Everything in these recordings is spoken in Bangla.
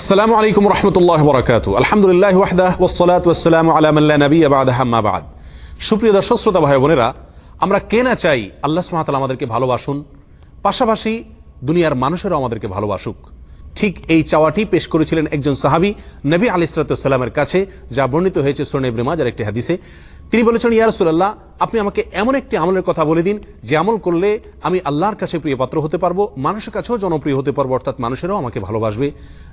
আসসালামু আলাইকুম রহমতুল্লাহ বরাকাত আলহামদুলিল্লাহ ওয়াহদা ওসলাত ওসালাম আলামাল্লা নবী আবাদ হাম্মাবাদ সুপ্রিয় দর্শক শ্রোতা ভাই বোনেরা আমরা কে না চাই আল্লাহ সুমাতাল আমাদেরকে ভালোবাসুন পাশাপাশি দুনিয়ার মানুষেরও আমাদেরকে ভালোবাসুক ঠিক এই চাওয়াটি পেশ করেছিলেন একজন সাহাবি নবী আলিসালামের কাছে যা বর্ণিত হয়েছে সোনেব রেমাজার একটি হাদিসে তিনি বলেছেন ইয়ারসুল্লাহ আপনি আমাকে এমন একটি আমলের কথা বলে দিন যে আমল করলে আমি আল্লাহর কাছে প্রিয়পাত্র হতে পারবো মানুষের কাছেও জনপ্রিয় হতে পারবো অর্থাৎ মানুষেরও আমাকে ভালোবাসবে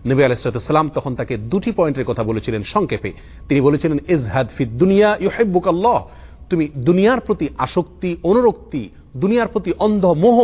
নবী আলাইসালাম তখন তাকে দুটি পয়েন্টের কথা বলেছিলেন সংক্ষেপে তিনি বলেছিলেন ইজহাদ ফিদ দুনিয়া ইউহেব্বুক আল্লাহ তুমি দুনিয়ার প্রতি আসক্তি অনুরক্তি দুনিয়ার প্রতি অন্ধ মোহ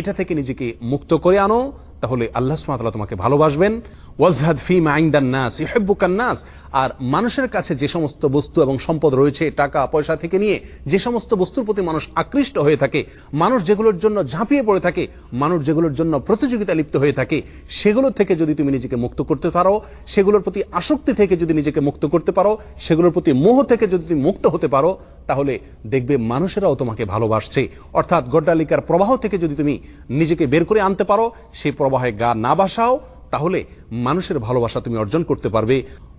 এটা থেকে নিজেকে মুক্ত করে আনো তাহলে আল্লাহ সুমাতাল্লাহ তোমাকে ভালোবাসবেন ওয়াজহাদ ফি মাইন্দান নাস ইহেব্বুকান নাস আর মানুষের কাছে যে সমস্ত বস্তু এবং সম্পদ রয়েছে টাকা পয়সা থেকে নিয়ে যে সমস্ত বস্তুর প্রতি মানুষ আকৃষ্ট হয়ে থাকে মানুষ যেগুলোর জন্য ঝাঁপিয়ে পড়ে থাকে মানুষ যেগুলোর জন্য প্রতিযোগিতা লিপ্ত হয়ে থাকে সেগুলো থেকে যদি তুমি নিজেকে মুক্ত করতে পারো সেগুলোর প্রতি আসক্তি থেকে যদি নিজেকে মুক্ত করতে পারো সেগুলোর প্রতি মোহ থেকে যদি তুমি মুক্ত হতে পারো তাহলে দেখবে মানুষেরাও তোমাকে ভালোবাসছে অর্থাৎ গড্ডালিকার প্রবাহ থেকে যদি তুমি নিজেকে বের করে আনতে পারো সেই প্রবাহে গা না বাসাও তাহলে মানুষের ভালোবাসা তুমি অর্জন করতে পারবে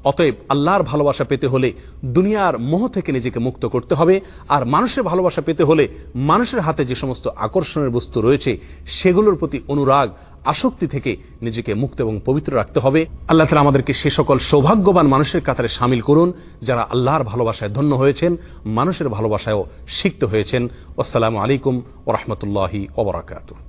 অতএব আল্লাহর ভালোবাসা পেতে হলে দুনিয়ার মোহ থেকে নিজেকে মুক্ত করতে হবে আর মানুষের ভালোবাসা পেতে হলে মানুষের হাতে যে সমস্ত আকর্ষণের বস্তু রয়েছে সেগুলোর প্রতি অনুরাগ আসক্তি থেকে নিজেকে মুক্ত এবং পবিত্র রাখতে হবে আল্লাহ তালা আমাদেরকে সে সকল সৌভাগ্যবান মানুষের কাতারে সামিল করুন যারা আল্লাহর ভালোবাসায় ধন্য হয়েছেন মানুষের ভালোবাসায়ও সিক্ত হয়েছেন আসসালামু আলাইকুম ওরহমতুল্লাহি ওবরাকাতু